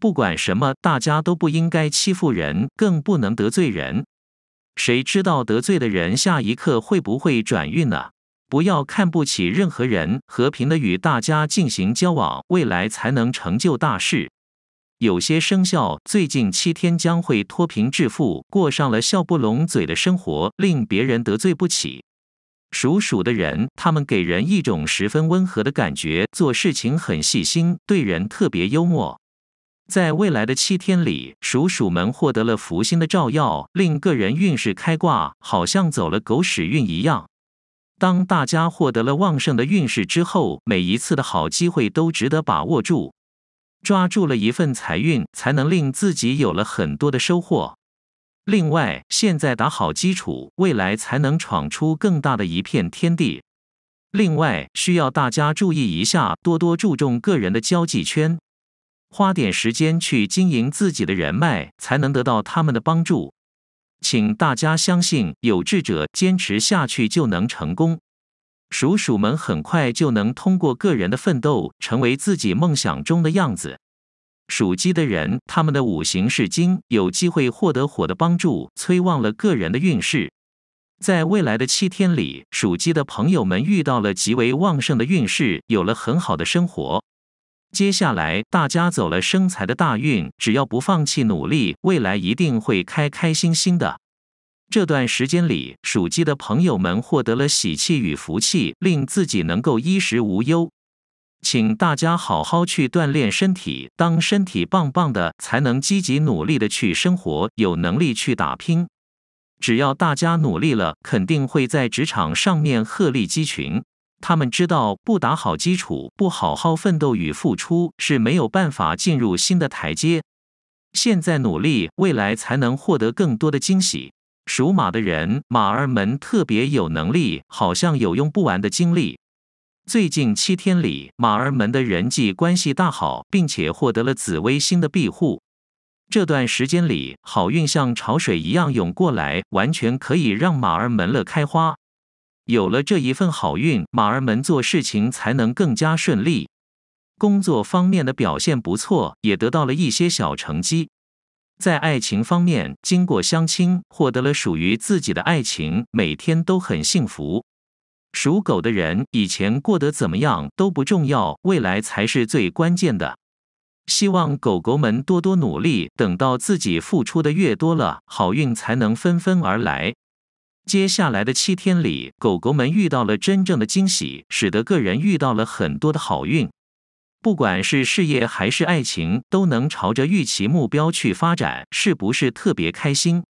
不管什么，大家都不应该欺负人，更不能得罪人。谁知道得罪的人下一刻会不会转运呢？不要看不起任何人，和平的与大家进行交往，未来才能成就大事。有些生肖最近七天将会脱贫致富，过上了笑不拢嘴的生活，令别人得罪不起。属鼠的人，他们给人一种十分温和的感觉，做事情很细心，对人特别幽默。在未来的七天里，鼠鼠们获得了福星的照耀，令个人运势开挂，好像走了狗屎运一样。当大家获得了旺盛的运势之后，每一次的好机会都值得把握住，抓住了一份财运，才能令自己有了很多的收获。另外，现在打好基础，未来才能闯出更大的一片天地。另外，需要大家注意一下，多多注重个人的交际圈。花点时间去经营自己的人脉，才能得到他们的帮助。请大家相信，有志者坚持下去就能成功。属鼠们很快就能通过个人的奋斗，成为自己梦想中的样子。属鸡的人，他们的五行是金，有机会获得火的帮助，催旺了个人的运势。在未来的七天里，属鸡的朋友们遇到了极为旺盛的运势，有了很好的生活。接下来，大家走了生财的大运，只要不放弃努力，未来一定会开开心心的。这段时间里，属鸡的朋友们获得了喜气与福气，令自己能够衣食无忧。请大家好好去锻炼身体，当身体棒棒的，才能积极努力的去生活，有能力去打拼。只要大家努力了，肯定会在职场上面鹤立鸡群。他们知道，不打好基础，不好好奋斗与付出，是没有办法进入新的台阶。现在努力，未来才能获得更多的惊喜。属马的人，马儿们特别有能力，好像有用不完的精力。最近七天里，马儿们的人际关系大好，并且获得了紫微星的庇护。这段时间里，好运像潮水一样涌过来，完全可以让马儿们乐开花。有了这一份好运，马儿们做事情才能更加顺利。工作方面的表现不错，也得到了一些小成绩。在爱情方面，经过相亲，获得了属于自己的爱情，每天都很幸福。属狗的人以前过得怎么样都不重要，未来才是最关键的。希望狗狗们多多努力，等到自己付出的越多了，好运才能纷纷而来。接下来的七天里，狗狗们遇到了真正的惊喜，使得个人遇到了很多的好运。不管是事业还是爱情，都能朝着预期目标去发展，是不是特别开心？